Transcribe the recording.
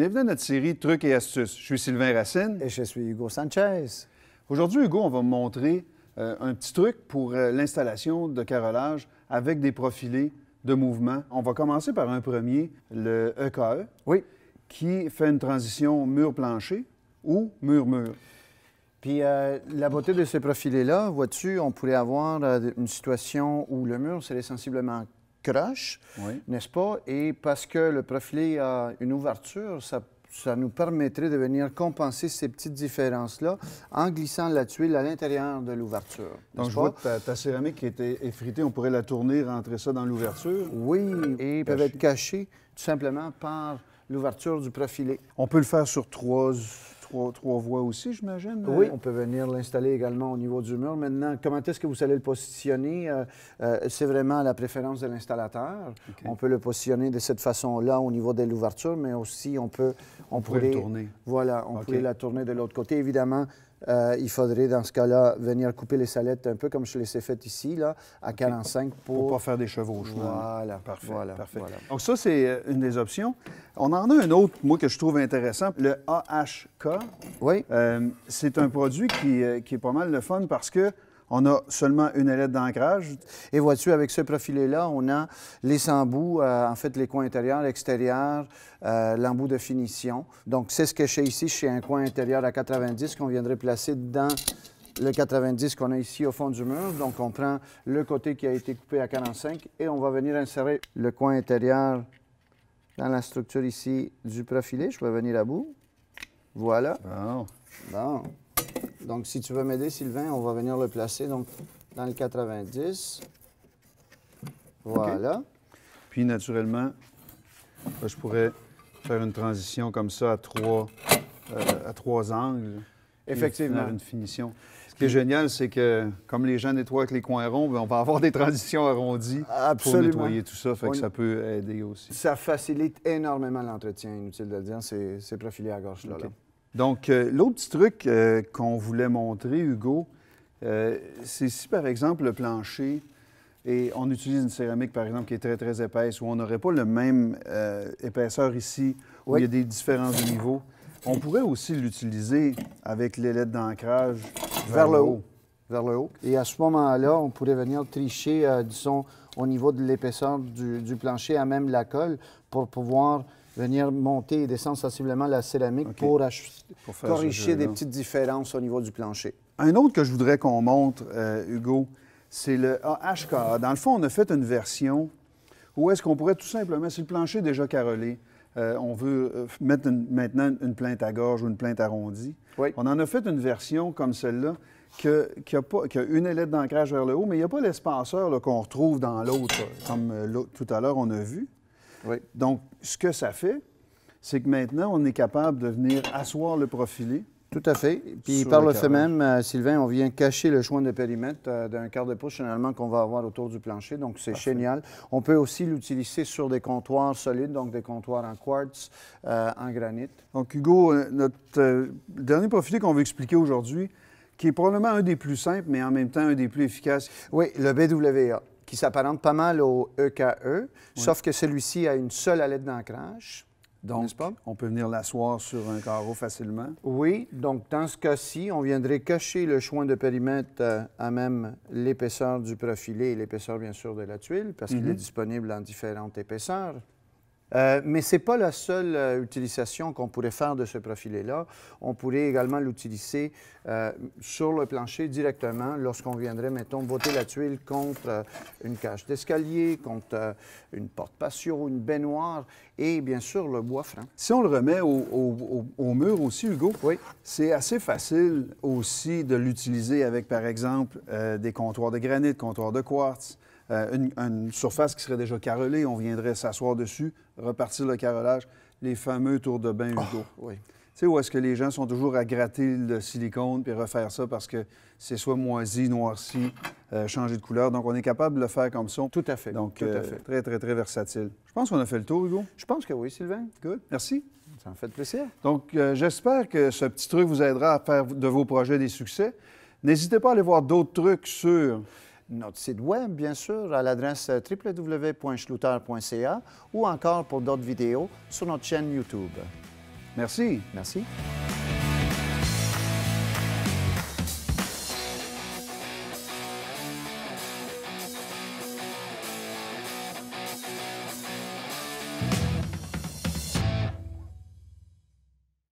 Bienvenue à notre série Trucs et astuces. Je suis Sylvain Racine. Et je suis Hugo Sanchez. Aujourd'hui, Hugo, on va montrer euh, un petit truc pour euh, l'installation de carrelage avec des profilés de mouvement. On va commencer par un premier, le EKE. E, oui. Qui fait une transition mur-plancher ou mur-mur. Puis euh, la beauté de ces profilés-là, vois-tu, on pourrait avoir une situation où le mur serait sensiblement croche, n'est-ce pas? Et parce que le profilé a une ouverture, ça, nous permettrait de venir compenser ces petites différences-là en glissant la tuile à l'intérieur de l'ouverture. Donc, je vois ta, ta, céramique qui était effritée, on pourrait la tourner, rentrer ça dans l'ouverture? Oui, et peuvent être cachés tout simplement par l'ouverture du profilé. On peut le faire sur trois trois, voies aussi, j'imagine. Oui, on peut venir l'installer également au niveau du mur. Maintenant, comment est-ce que vous allez le positionner? Euh, euh, c'est vraiment la préférence de l'installateur. On peut le positionner de cette façon-là au niveau de l'ouverture, mais aussi on peut... On pourrait, tourner. Voilà, on pourrait la tourner de l'autre côté. Évidemment, euh, il faudrait, dans ce cas-là, venir couper les salettes un peu comme je les ai faites ici, là, à 45 pour... Pour pas faire des chevauchements. Voilà. Parfait. Voilà, parfait. Donc ça, c'est euh, une des options. On en a un autre, moi, que je trouve intéressant, le AHK. Oui. Euh, c'est un produit qui, qui, est pas mal le fun parce que on a seulement une ailette d'ancrage. Et vois-tu, avec ce profilé-là, on a les embouts, euh, en fait, les coins intérieurs, l'extérieur, euh, l'embout de finition. Donc, c'est ce que j'ai ici, chez un coin intérieur à 90 qu'on viendrait placer dans le 90 qu'on a ici au fond du mur. Donc, on prend le côté qui a été coupé à 45 et on va venir insérer le coin intérieur dans la structure ici du profilé. Je vais venir à bout. Voilà. Donc, si tu veux m'aider, Sylvain, on va venir le placer donc, dans le 90. Voilà. Puis, naturellement, ben, je pourrais faire une transition comme ça à trois, euh, à trois angles. Effectivement. Une finition. Ce qui est génial, c'est que comme les gens nettoient avec les coins ronds, ben, on va avoir des transitions arrondies pour nettoyer tout ça, ça peut aider aussi. Ça facilite énormément l'entretien, inutile de le dire, c'est profilé à gauche là. Donc, euh, l'autre petit truc euh, qu'on voulait montrer, Hugo, euh, c'est si, par exemple, le plancher, et on utilise une céramique, par exemple, qui est très, très épaisse, où on n'aurait pas le même épaisseur ici, où il y a des différences de niveau, on pourrait aussi l'utiliser avec les lettres d'ancrage vers, le haut. Vers le haut. Et à ce moment-là, on pourrait venir tricher, disons, au niveau de l'épaisseur du, plancher à même la colle pour pouvoir venir monter et descendre sensiblement la céramique pour, corriger des petites différences au niveau du plancher. Un autre que je voudrais qu'on montre, euh, Hugo, c'est le HKA. Dans le fond, on a fait une version où est-ce qu'on pourrait tout simplement, si le plancher est déjà carrelé, euh, on veut euh, mettre maintenant une plainte à gorge ou une plainte arrondie. On en a fait une version comme celle-là qui, a pas, une ailette d'ancrage vers le haut, mais il n'y a pas l'espaceur qu'on retrouve dans l'autre, comme tout à l'heure on a vu. Oui. Donc, ce que ça fait, c'est que maintenant, on est capable de venir asseoir le profilé. Tout à fait. Puis par le, fait même, euh, Sylvain, on vient cacher le joint de périmètre euh, d'un quart de pouce finalement qu'on va avoir autour du plancher. Donc c'est génial. On peut aussi l'utiliser sur des comptoirs solides, donc des comptoirs en quartz, euh, en granit. Donc Hugo, notre dernier profilé qu'on veut expliquer aujourd'hui, qui est probablement un des plus simples, mais en même temps un des plus efficaces. Oui, le BWA qui s'apparente pas mal au EKE, e, sauf que celui-ci a une seule alette d'ancrage. Donc, on peut venir l'asseoir sur un carreau facilement. Oui, donc dans ce cas-ci, on viendrait cacher le choix de périmètre euh, à même l'épaisseur du profilé et l'épaisseur, bien sûr, de la tuile, parce qu'il est mhm. disponible en différentes épaisseurs. Euh, mais ce n'est pas la seule euh, utilisation qu'on pourrait faire de ce profilé-là. On pourrait également l'utiliser euh, sur le plancher directement lorsqu'on viendrait, mettons, voter la tuile contre une cage d'escalier, contre une porte patio, une baignoire et bien sûr le bois franc. Si on le remet au, mur aussi, Hugo, oui. c'est assez facile aussi de l'utiliser avec, par exemple, des comptoirs de granit, comptoirs de quartz. Euh, une, surface qui serait déjà carrelée, on viendrait s'asseoir dessus, repartir le carrelage, les fameux tours de bain Hugo. Oh, tu sais, où est-ce que les gens sont toujours à gratter le silicone puis refaire ça parce que c'est soit moisi, noirci, euh, changé de couleur. Donc, on est capable de le faire comme ça. Tout à fait. Donc, euh, très, très, très versatile. Je pense qu'on a fait le tour, Hugo. Je pense que oui, Sylvain. Good. Merci. Ça me fait plaisir. Donc, j'espère que ce petit truc vous aidera à faire de vos projets des succès. N'hésitez pas à aller voir d'autres trucs sur notre site web, bien sûr, à l'adresse euh, www.schluter.ca ou encore pour d'autres vidéos sur notre chaîne YouTube. Merci. Merci.